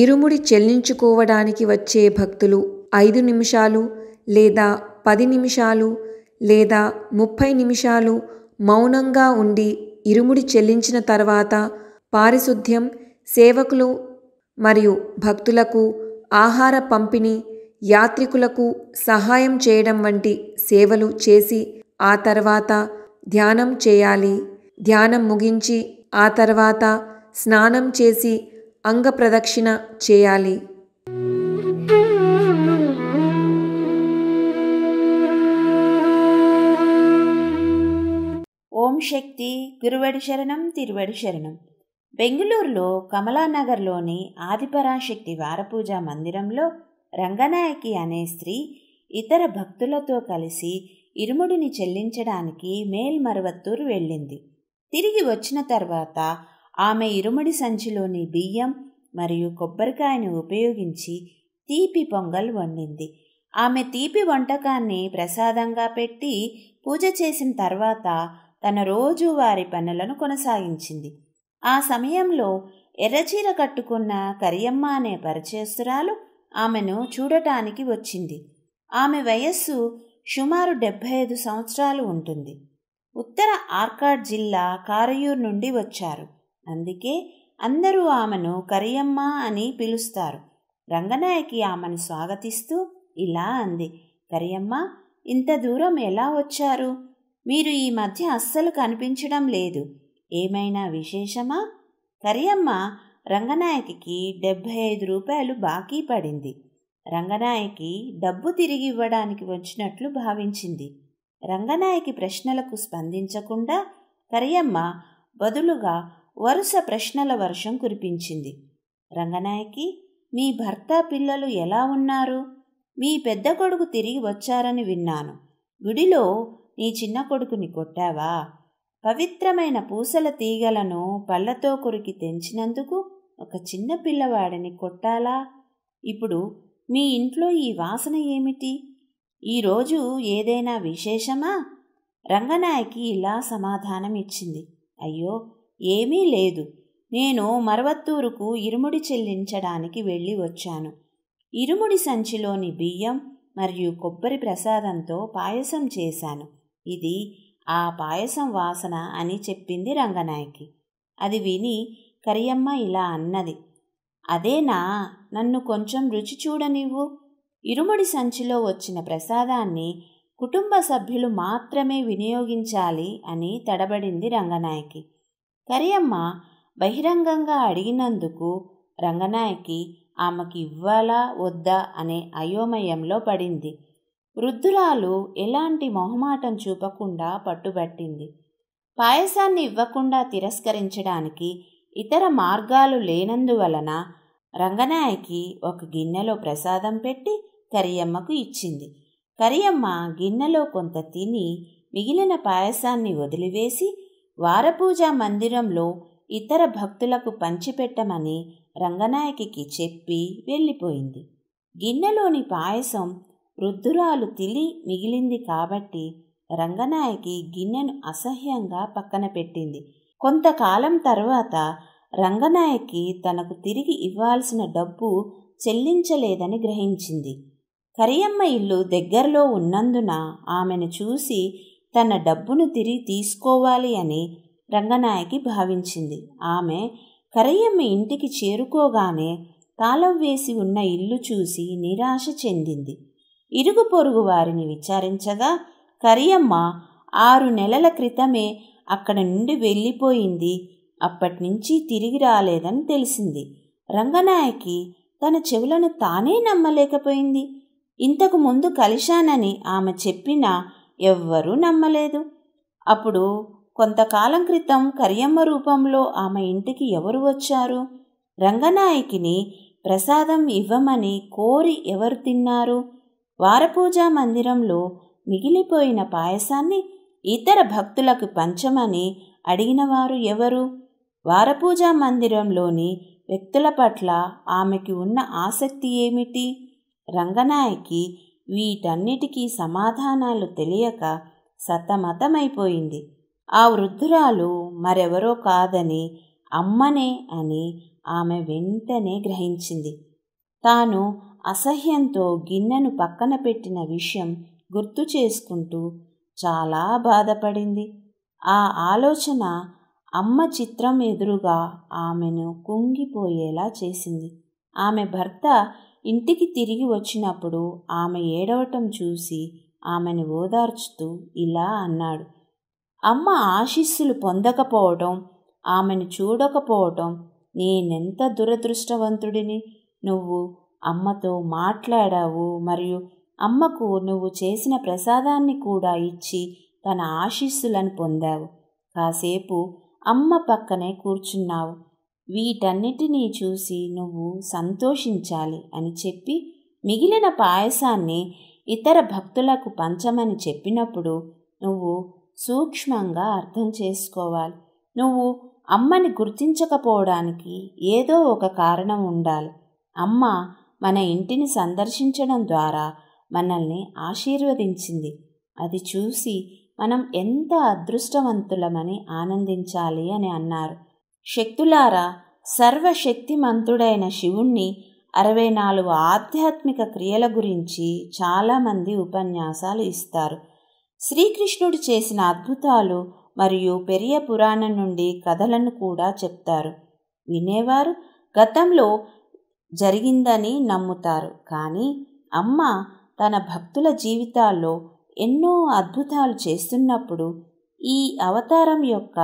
ఇరుముడి చెల్లించుకోవడానికి వచ్చే భక్తులు ఐదు నిమిషాలు లేదా పది నిమిషాలు లేదా ముప్పై నిమిషాలు మౌనంగా ఉండి ఇరుముడి చెల్లించిన తర్వాత పారిశుద్ధ్యం సేవకులు మరియు భక్తులకు ఆహార పంపిణీ యాత్రికులకు సహాయం చేయడం వంటి సేవలు చేసి ఆ తర్వాత ధ్యానం చేయాలి ధ్యానం ముగించి ఆ తర్వాత స్నానం చేసి అంగ ప్రదక్షిణ చేయాలి ఓం శక్తి గురువడి శరణం తిరువడి శరణం బెంగళూరులో కమలానగర్లోని ఆదిపరాశక్తి వారపూజ మందిరంలో రంగనాయకి అనే స్త్రీ ఇతర భక్తులతో కలిసి ఇరుముడిని చెల్లించడానికి మేల్మరువత్తూరు వెళ్ళింది తిరిగి వచ్చిన తర్వాత ఆమె ఇరుముడి సంచిలోని బియ్యం మరియు కొబ్బరికాయను ఉపయోగించి తీపి పొంగల్ వండింది ఆమె తీపి వంటకాన్ని ప్రసాదంగా పెట్టి పూజ చేసిన తర్వాత తన రోజువారి పనులను కొనసాగించింది ఆ సమయంలో ఎర్రచీర కట్టుకున్న కరియమ్మ అనే పరిచయస్తురాలు ఆమెను చూడటానికి వచ్చింది ఆమె వయస్సు సుమారు డెబ్భై ఐదు సంవత్సరాలు ఉంటుంది ఉత్తర ఆర్కాడ్ జిల్లా కారయూర్ నుండి వచ్చారు అందుకే అందరూ ఆమెను కరియమ్మ అని పిలుస్తారు రంగనాయకి ఆమెను స్వాగతిస్తూ ఇలా అంది కరియమ్మ ఇంత దూరం ఎలా వచ్చారు మీరు ఈ మధ్య అస్సలు కనిపించడం లేదు ఏమైనా విశేషమా కరియమ్మ రంగనాయకి డెబ్భై ఐదు రూపాయలు బాకీ పడింది రంగనాయకి డబ్బు తిరిగి ఇవ్వడానికి వచ్చినట్లు భావించింది రంగనాయకి ప్రశ్నలకు స్పందించకుండా కరియమ్మ బదులుగా వరుస ప్రశ్నల వర్షం కురిపించింది రంగనాయకి మీ భర్త పిల్లలు ఎలా ఉన్నారు మీ పెద్ద కొడుకు తిరిగి వచ్చారని విన్నాను గుడిలో నీ చిన్న కొడుకుని కొట్టావా పవిత్రమైన పూసల తీగలను పళ్ళతో కొరికి తెంచినందుకు ఒక చిన్న పిల్లవాడిని కొట్టాలా ఇప్పుడు మీ ఇంట్లో ఈ వాసన ఏమిటి ఈరోజు ఏదైనా విశేషమా రంగనాయకి ఇలా సమాధానం ఇచ్చింది అయ్యో ఏమీ లేదు నేను మరవత్తూరుకు ఇరుముడి చెల్లించడానికి వెళ్ళి వచ్చాను ఇరుముడి సంచిలోని బియ్యం మరియు కొబ్బరి ప్రసాదంతో పాయసం చేశాను ఇది ఆ పాయసం వాసన అని చెప్పింది రంగనాయకి అది విని కరియమ్మ ఇలా అన్నది అదేనా నన్ను కొంచెం రుచి చూడనివ్వు ఇరుముడి సంచిలో వచ్చిన ప్రసాదాన్ని కుటుంబ సభ్యులు మాత్రమే వినియోగించాలి అని తడబడింది రంగనాయకి కరియమ్మ బహిరంగంగా అడిగినందుకు రంగనాయకి ఆమెకి ఇవ్వాలా వద్దా అనే అయోమయంలో పడింది వృద్ధురాలు ఎలాంటి మొహమాటం చూపకుండా పట్టుబట్టింది పాయసాన్ని ఇవ్వకుండా తిరస్కరించడానికి ఇతర మార్గాలు లేనందువలన రంగనాయకి ఒక గిన్నెలో ప్రసాదం పెట్టి కరియమ్మకు ఇచ్చింది కరియమ్మ గిన్నెలో కొంత తిని మిగిలిన పాయసాన్ని వదిలివేసి వారపూజ మందిరంలో ఇతర భక్తులకు పంచిపెట్టమని రంగనాయకి చెప్పి వెళ్ళిపోయింది గిన్నెలోని పాయసం వృద్ధురాలు తిలి మిగిలింది కాబట్టి రంగనాయకి గిన్నెను అసహ్యంగా పక్కన పెట్టింది కొంతకాలం తర్వాత రంగనాయకి తనకు తిరిగి ఇవ్వాల్సిన డబ్బు చెల్లించలేదని గ్రహించింది కరియమ్మ ఇల్లు దగ్గరలో ఉన్నందున ఆమెను చూసి తన డబ్బును తిరిగి తీసుకోవాలి అని రంగనాయకి భావించింది ఆమె కరయ్యమ్మ ఇంటికి చేరుకోగానే తాళం వేసి ఉన్న ఇల్లు చూసి నిరాశ చెందింది ఇరుగు పొరుగు వారిని విచారించగా కరియమ్మ ఆరు నెలల క్రితమే అక్కడ నుండి వెళ్ళిపోయింది అప్పటినుంచి తిరిగి రాలేదని తెలిసింది రంగనాయకి తన చెవులను తానే నమ్మలేకపోయింది ఇంతకు ముందు కలిశానని ఆమె చెప్పినా ఎవ్వరూ నమ్మలేదు అప్పుడు కొంతకాలం క్రితం కరియమ్మ రూపంలో ఆమె ఇంటికి ఎవరు వచ్చారు రంగనాయకిని ప్రసాదం ఇవ్వమని కోరి ఎవరు తిన్నారు వారపూజా మందిరంలో మిగిలిపోయిన పాయసాన్ని ఇతర భక్తులకు పంచమని అడిగినవారు ఎవరు వారపూజా మందిరంలోని వ్యక్తుల పట్ల ఆమెకి ఉన్న ఆసక్తి ఏమిటి రంగనాయకి వీటన్నిటికీ సమాధానాలు తెలియక సతమతమైపోయింది ఆ వృద్ధురాలు మరెవరో కాదని అమ్మనే అని ఆమె వెంటనే గ్రహించింది తాను అసహ్యంతో గిన్నెను పక్కన పెట్టిన విషయం గుర్తు చేసుకుంటూ చాలా బాధపడింది ఆ ఆలోచన అమ్మ చిత్రం ఎదురుగా ఆమెను కుంగిపోయేలా చేసింది ఆమె భర్త ఇంటికి తిరిగి వచ్చినప్పుడు ఆమె ఏడవటం చూసి ఆమెను ఓదార్చుతూ ఇలా అన్నాడు అమ్మ ఆశీస్సులు పొందకపోవటం ఆమెను చూడకపోవటం నేనెంత దురదృష్టవంతుడిని నువ్వు అమ్మతో మాట్లాడావు మరియు అమ్మకు నువ్వు చేసిన ప్రసాదాన్ని కూడా ఇచ్చి తన ఆశీస్సులను పొందావు కాసేపు అమ్మ పక్కనే కూర్చున్నావు వీటన్నిటినీ చూసి నువ్వు సంతోషించాలి అని చెప్పి మిగిలిన పాయసాన్ని ఇతర భక్తులకు పంచమని చెప్పినప్పుడు నువ్వు సూక్ష్మంగా అర్థం చేసుకోవాలి నువ్వు అమ్మని గుర్తించకపోవడానికి ఏదో ఒక కారణం ఉండాలి అమ్మ మన ఇంటిని సందర్శించడం ద్వారా మనల్ని ఆశీర్వదించింది అది చూసి మనం ఎంత అదృష్టవంతులమని ఆనందించాలి అని అన్నారు శక్తులారా సర్వశక్తిమంతుడైన శివుణ్ణి అరవై నాలుగు ఆధ్యాత్మిక క్రియల గురించి చాలామంది ఉపన్యాసాలు ఇస్తారు శ్రీకృష్ణుడు చేసిన అద్భుతాలు మరియు పెరియ పురాణం నుండి కథలను కూడా చెప్తారు వినేవారు గతంలో జరిగిందని నమ్ముతారు కానీ అమ్మ తన భక్తుల జీవితాల్లో ఎన్నో అద్భుతాలు చేస్తున్నప్పుడు ఈ అవతారం యొక్క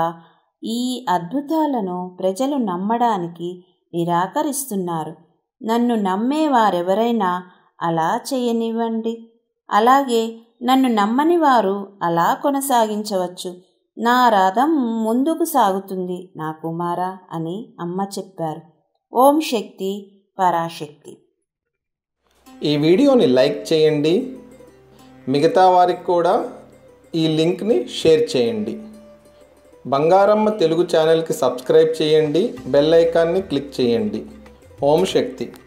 ఈ అద్భుతాలను ప్రజలు నమ్మడానికి నిరాకరిస్తున్నారు నన్ను నమ్మే వారెవరైనా అలా చేయనివ్వండి అలాగే నన్ను నమ్మని వారు అలా కొనసాగించవచ్చు నా రథం ముందుకు సాగుతుంది నా కుమారా అని అమ్మ చెప్పారు ఓం శక్తి పరాశక్తి ఈ వీడియోని లైక్ చేయండి మిగతా వారికి కూడా ఈ లింక్ని షేర్ చేయండి బంగారమ్మ తెలుగు ఛానల్కి సబ్స్క్రైబ్ చేయండి బెల్ ఐకాన్ని క్లిక్ చేయండి ఓం శక్తి